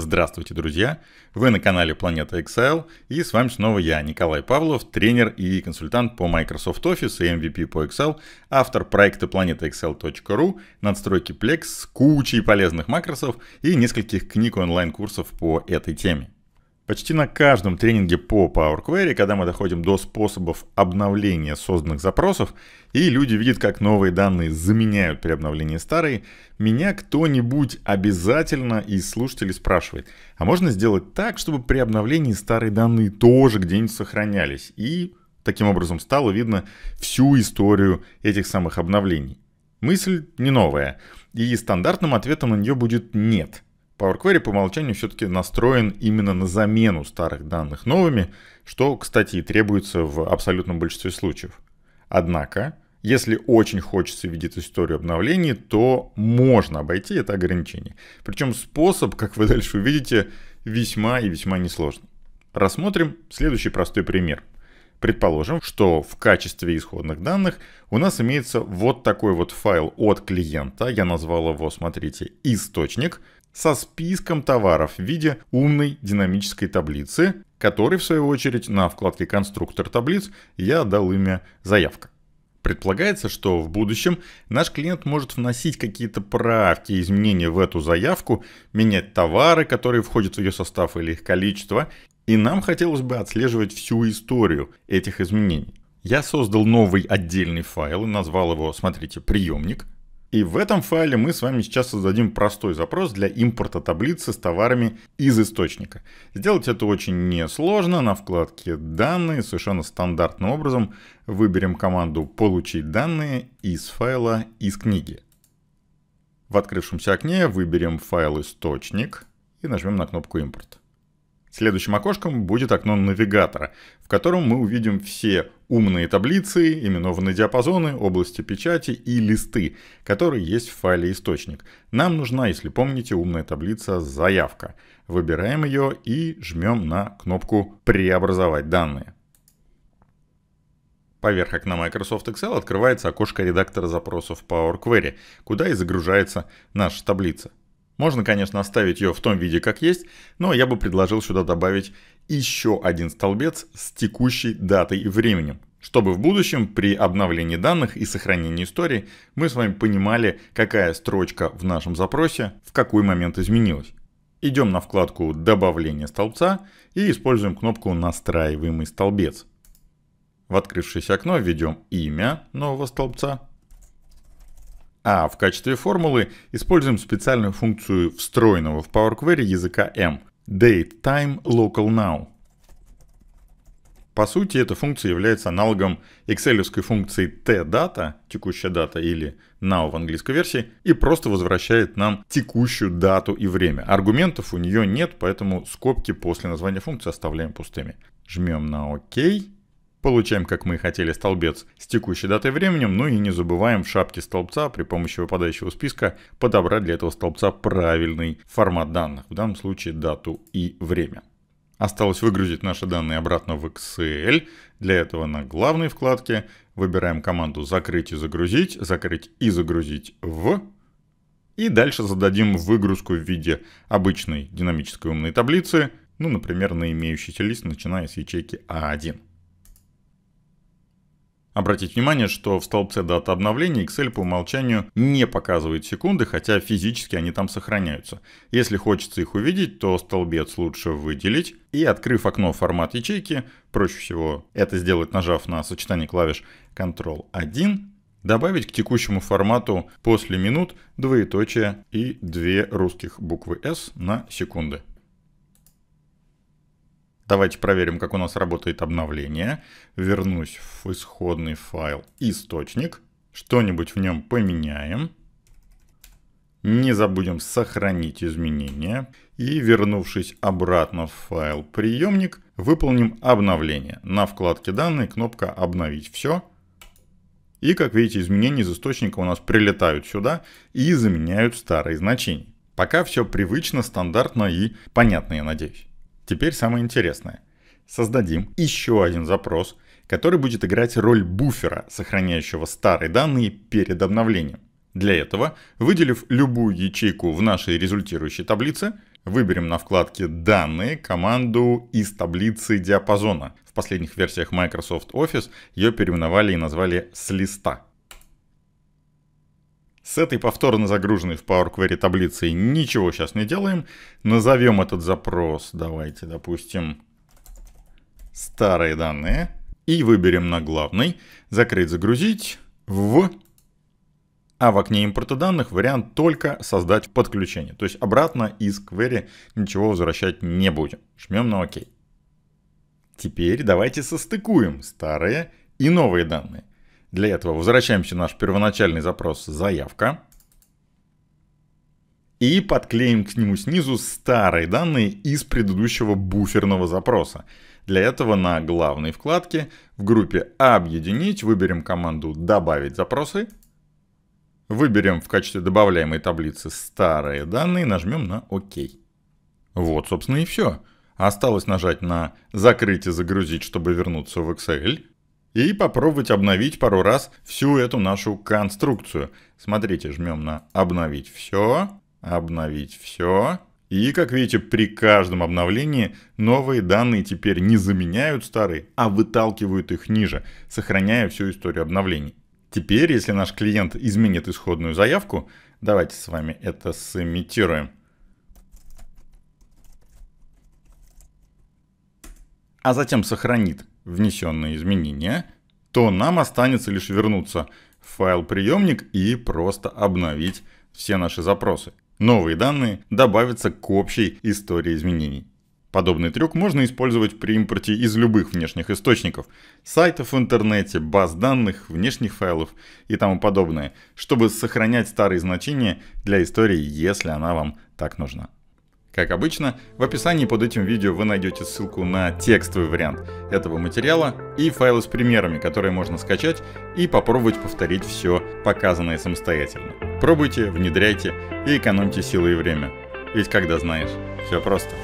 Здравствуйте, друзья! Вы на канале Планета Excel и с вами снова я, Николай Павлов, тренер и консультант по Microsoft Office и MVP по Excel, автор проекта PlanetaExcel.ru, надстройки Plex с кучей полезных макросов и нескольких книг онлайн-курсов по этой теме. Почти на каждом тренинге по Power Query, когда мы доходим до способов обновления созданных запросов, и люди видят, как новые данные заменяют при обновлении старые, меня кто-нибудь обязательно из слушателей спрашивает, а можно сделать так, чтобы при обновлении старые данные тоже где-нибудь сохранялись? И таким образом стало видно всю историю этих самых обновлений. Мысль не новая, и стандартным ответом на нее будет «нет». Power Query по умолчанию все-таки настроен именно на замену старых данных новыми, что, кстати, и требуется в абсолютном большинстве случаев. Однако, если очень хочется видеть историю обновлений, то можно обойти это ограничение. Причем способ, как вы дальше увидите, весьма и весьма несложный. Рассмотрим следующий простой пример. Предположим, что в качестве исходных данных у нас имеется вот такой вот файл от клиента, я назвал его, смотрите, источник – со списком товаров в виде умной динамической таблицы, которой в свою очередь на вкладке «Конструктор таблиц» я дал имя «Заявка». Предполагается, что в будущем наш клиент может вносить какие-то правки, и изменения в эту заявку, менять товары, которые входят в ее состав или их количество, и нам хотелось бы отслеживать всю историю этих изменений. Я создал новый отдельный файл и назвал его, смотрите, приемник – и в этом файле мы с вами сейчас создадим простой запрос для импорта таблицы с товарами из источника. Сделать это очень несложно. На вкладке «Данные» совершенно стандартным образом выберем команду «Получить данные» из файла из книги. В открывшемся окне выберем файл «Источник» и нажмем на кнопку «Импорт». Следующим окошком будет окно навигатора, в котором мы увидим все умные таблицы, именованные диапазоны, области печати и листы, которые есть в файле источник. Нам нужна, если помните, умная таблица «Заявка». Выбираем ее и жмем на кнопку «Преобразовать данные». Поверх окна Microsoft Excel открывается окошко редактора запросов Power Query, куда и загружается наша таблица. Можно, конечно, оставить ее в том виде, как есть, но я бы предложил сюда добавить еще один столбец с текущей датой и временем, чтобы в будущем при обновлении данных и сохранении истории мы с вами понимали, какая строчка в нашем запросе в какой момент изменилась. Идем на вкладку «Добавление столбца» и используем кнопку «Настраиваемый столбец». В открывшееся окно введем имя нового столбца, а в качестве формулы используем специальную функцию встроенного в Power Query языка M date time local now. По сути, эта функция является аналогом excel функции tdata, текущая дата или now в английской версии, и просто возвращает нам текущую дату и время. Аргументов у нее нет, поэтому скобки после названия функции оставляем пустыми. Жмем на ОК. OK. Получаем, как мы и хотели, столбец с текущей датой временем, ну и не забываем в шапке столбца при помощи выпадающего списка подобрать для этого столбца правильный формат данных, в данном случае дату и время. Осталось выгрузить наши данные обратно в Excel. Для этого на главной вкладке выбираем команду «Закрыть и загрузить», «Закрыть и загрузить в», и дальше зададим выгрузку в виде обычной динамической умной таблицы, ну, например, на имеющийся лист, начиная с ячейки А1. Обратите внимание, что в столбце дата обновления Excel по умолчанию не показывает секунды, хотя физически они там сохраняются. Если хочется их увидеть, то столбец лучше выделить и, открыв окно формат ячейки, проще всего это сделать, нажав на сочетание клавиш Ctrl-1, добавить к текущему формату после минут двоеточие и две русских буквы S на секунды. Давайте проверим, как у нас работает обновление. Вернусь в исходный файл источник. Что-нибудь в нем поменяем. Не забудем сохранить изменения. И вернувшись обратно в файл приемник, выполним обновление. На вкладке данные кнопка «Обновить все». И как видите, изменения из источника у нас прилетают сюда и заменяют старые значения. Пока все привычно, стандартно и понятно, я надеюсь. Теперь самое интересное. Создадим еще один запрос, который будет играть роль буфера, сохраняющего старые данные перед обновлением. Для этого, выделив любую ячейку в нашей результирующей таблице, выберем на вкладке «Данные» команду из таблицы диапазона. В последних версиях Microsoft Office ее переименовали и назвали «С листа». С этой повторно загруженной в Power Query таблицей ничего сейчас не делаем. Назовем этот запрос, давайте, допустим, старые данные. И выберем на главный, закрыть, загрузить в... А в окне импорта данных вариант только создать подключение. То есть обратно из query ничего возвращать не будем. Жмем на ОК. Теперь давайте состыкуем старые и новые данные. Для этого возвращаемся в наш первоначальный запрос «Заявка». И подклеим к нему снизу старые данные из предыдущего буферного запроса. Для этого на главной вкладке в группе «Объединить» выберем команду «Добавить запросы». Выберем в качестве добавляемой таблицы старые данные, нажмем на «Ок». Вот, собственно, и все. Осталось нажать на «Закрыть и загрузить», чтобы вернуться в Excel и попробовать обновить пару раз всю эту нашу конструкцию. Смотрите, жмем на «Обновить все», «Обновить все», и, как видите, при каждом обновлении новые данные теперь не заменяют старые, а выталкивают их ниже, сохраняя всю историю обновлений. Теперь, если наш клиент изменит исходную заявку, давайте с вами это сымитируем. А затем сохранит внесенные изменения, то нам останется лишь вернуться в файл-приемник и просто обновить все наши запросы. Новые данные добавятся к общей истории изменений. Подобный трюк можно использовать при импорте из любых внешних источников, сайтов в интернете, баз данных, внешних файлов и тому подобное, чтобы сохранять старые значения для истории, если она вам так нужна. Как обычно, в описании под этим видео вы найдете ссылку на текстовый вариант этого материала и файлы с примерами, которые можно скачать и попробовать повторить все показанное самостоятельно. Пробуйте, внедряйте и экономьте силы и время. Ведь когда знаешь, все просто.